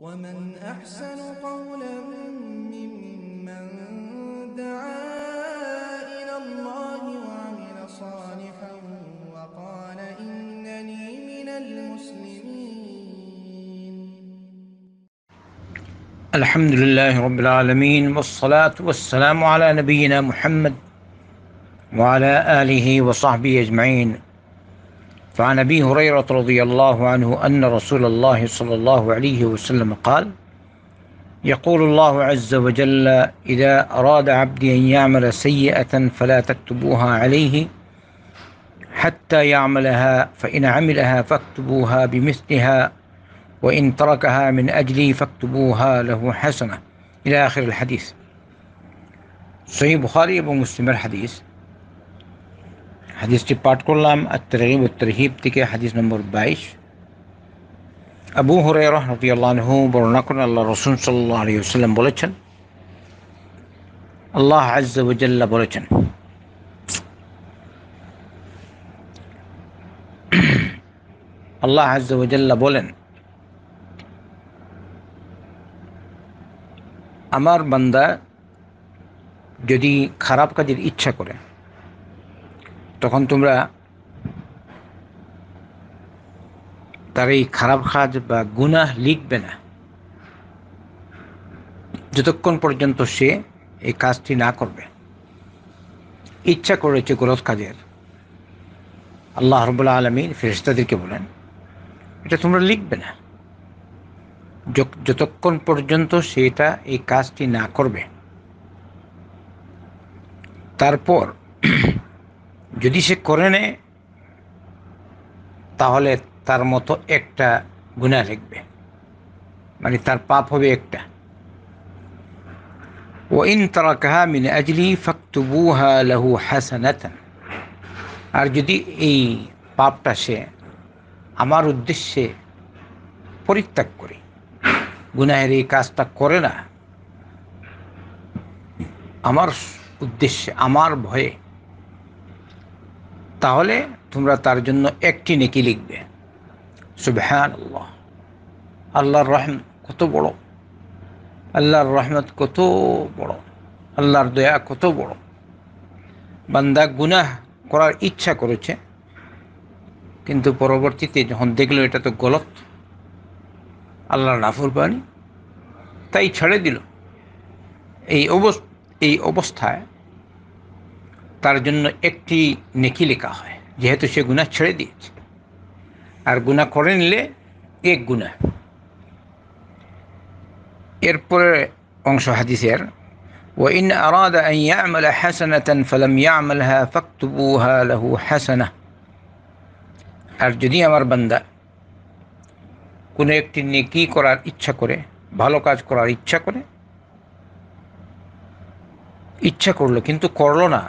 ومن أحسن قولا ممن دعا إلى الله وعمل صالحا وقال إنني من المسلمين الحمد لله رب العالمين والصلاة والسلام على نبينا محمد وعلى آله وصحبه أجمعين فعن أبي هريرة رضي الله عنه أن رسول الله صلى الله عليه وسلم قال يقول الله عز وجل إذا أراد عبدي أن يعمل سيئة فلا تكتبوها عليه حتى يعملها فإن عملها فاكتبوها بمثلها وإن تركها من أجلي فاكتبوها له حسنة إلى آخر الحديث صحيح بخاري ومسلم الحديث হাদিসটি পাঠ করলাম আত্মরিব উত্তরহিব থেকে হাদিস নম্বর বাইশ আবু হরে রহমতি আল্লাহু বর্ণনা করেন আল্লাহ রসুন সাল্লাহ আলী সাল্লাম বলেছেন আল্লাহ আজ্লা বলেছেন আল্লাহ আজ্লা বলেন আমার বান্দা যদি খারাপ কাজের ইচ্ছা করে তখন তোমরা তার এই খারাপ কাজ বা গুণা লিখবে না যতক্ষণ পর্যন্ত সে এই কাজটি না করবে ইচ্ছা করেছে গরজ কাজের আল্লাহ রবুল্লা আলমিন ফেরিস্তাদেরকে বলেন এটা তোমরা লিখবে না যতক্ষণ পর্যন্ত সেটা এই কাজটি না করবে তারপর যদি সে করে নেয় তাহলে তার মতো একটা গুণা রেখবে মানে তার পাপ হবে একটা ইন তারাকাহা মিন আজলি ফাকতুবুহা লাহু হাসানাতান আর যদি এই পাপটা সে আমার উদ্দেশ্যে পরিত্যাগ করে গুনাহের এই কাজটা করে না আমার উদ্দেশ্যে আমার ভয়ে তাহলে তোমরা তার জন্য একটি নেকি লিখবে সুবহান আল্লাহ আল্লাহর রহম কত বড় আল্লাহর রহমত কত বড় আল্লাহর দয়া কত বড় বান্দা গুনাহ করার ইচ্ছা করেছে কিন্তু পরবর্তীতে যখন দেখলো এটা তো গলত আল্লাহর নাফুর পানি তাই ছেড়ে দিল এই অবস্থা এই অবস্থায় তার জন্য একটি নেকি লেখা হয় যেহেতু সে গুণা ছেড়ে দিয়েছে আর গুণা করে নিলে এক গুণা এরপরে অংশ হাদিসের وإن أراد أن يعمل ইয়ামাল হা يعملها فاكتبوها লাহু حسنة আর যদি আমার বান্দা কোনো একটি নেকি করার ইচ্ছা করে ভালো কাজ করার ইচ্ছা করে ইচ্ছা করলো কিন্তু করলো না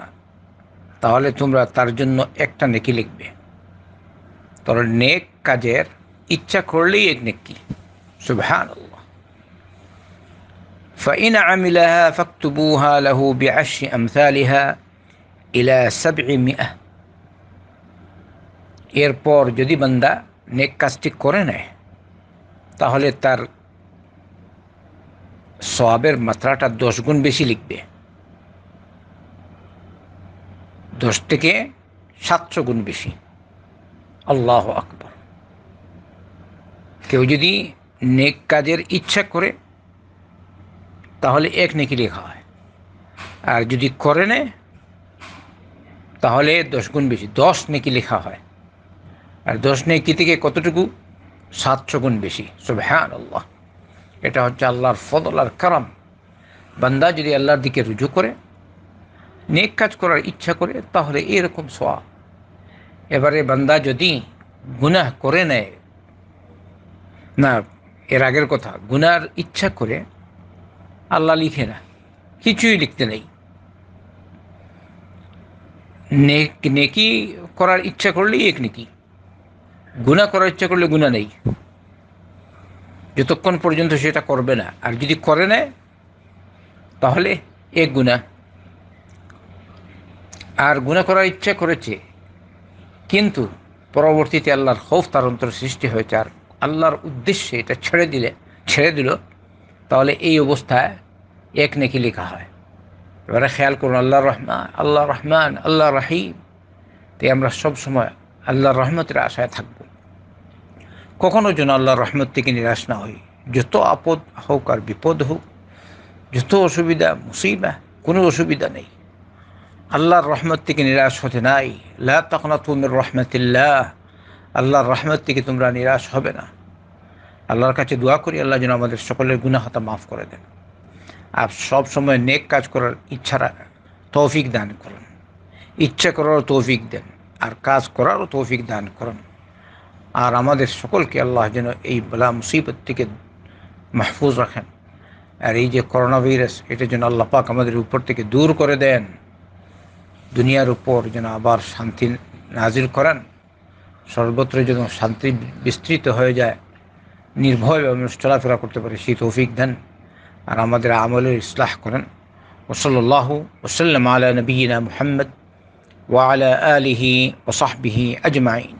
তাহলে তোমরা তার জন্য একটা নেকি লিখবে তোর নেক কাজের ইচ্ছা করলেই এক নেকি সুভান فإن عملها فاكتبوها له بعشر أمثالها إلى سبعمائة এরপর যদি বান্দা নেক কাজটি করে নেয় তাহলে তার সবাবের মাত্রাটা দশ গুণ বেশি লিখবে দশ থেকে সাতশো গুণ বেশি আল্লাহ আকবর কেউ যদি নেক কাজের ইচ্ছা করে তাহলে এক নেকি লেখা হয় আর যদি করে নে তাহলে দশ গুণ বেশি দশ নেকি লেখা হয় আর দশ নেকি থেকে কতটুকু সাতশো গুণ বেশি সব হ্যাঁ আল্লাহ এটা হচ্ছে আল্লাহর ফদল আর কারাম বান্দা যদি আল্লাহর দিকে রুজু করে নেক কাজ করার ইচ্ছা করে তাহলে এরকম সোয়া এবারে বান্দা যদি গুনাহ করে নেয় না এর আগের কথা গুনার ইচ্ছা করে আল্লাহ লিখে না কিছুই লিখতে নেই নেক নেকি করার ইচ্ছা করলেই এক নেকি গুণা করার ইচ্ছা করলে গুণা নেই যতক্ষণ পর্যন্ত সেটা করবে না আর যদি করে নেয় তাহলে এক গুণা আর গুণা করার ইচ্ছা করেছে কিন্তু পরবর্তীতে আল্লাহর হৌফ তার অন্তর সৃষ্টি হয়েছে আর আল্লাহর উদ্দেশ্যে এটা ছেড়ে দিলে ছেড়ে দিল তাহলে এই অবস্থায় এক নেকি লেখা হয় এবারে খেয়াল করুন আল্লাহ রহমান আল্লাহ রহমান আল্লাহ রাহিম তাই আমরা সবসময় আল্লাহর রহমতের আশায় থাকব কখনো যেন আল্লাহর রহমত থেকে নিরাশ না হই যত আপদ হোক আর বিপদ হোক যত অসুবিধা মুসিবা কোনো অসুবিধা নেই আল্লাহর রহমত থেকে নিরাশ হতে নাই লা তখন তুমির রহমতিল্লাহ আল্লাহর রহমত থেকে তোমরা নিরাশ হবে না আল্লাহর কাছে দোয়া করি আল্লাহ যেন আমাদের সকলের গুণাহতা মাফ করে দেন আর সব সময় নেক কাজ করার ইচ্ছা তৌফিক দান করুন ইচ্ছা করারও তৌফিক দেন আর কাজ করারও তৌফিক দান করুন আর আমাদের সকলকে আল্লাহ যেন এই বলা মুসিবত থেকে মাহফুজ রাখেন আর এই যে করোনা ভাইরাস এটা যেন আল্লাহ পাক আমাদের উপর থেকে দূর করে দেন দুনিয়ার উপর যেন আবার শান্তি নাজির করেন সর্বত্র যেন শান্তি বিস্তৃত হয়ে যায় নির্ভয় মানুষ চলাফেরা করতে পারে সেই তৌফিক দেন আর আমাদের আমলের ইসলাহ করেন ওসল্লাহ ওসাল্লাম আলা নবীনা মুহাম্মদ ওয়া আলা আলিহি ওসাহবিহি আজমাইন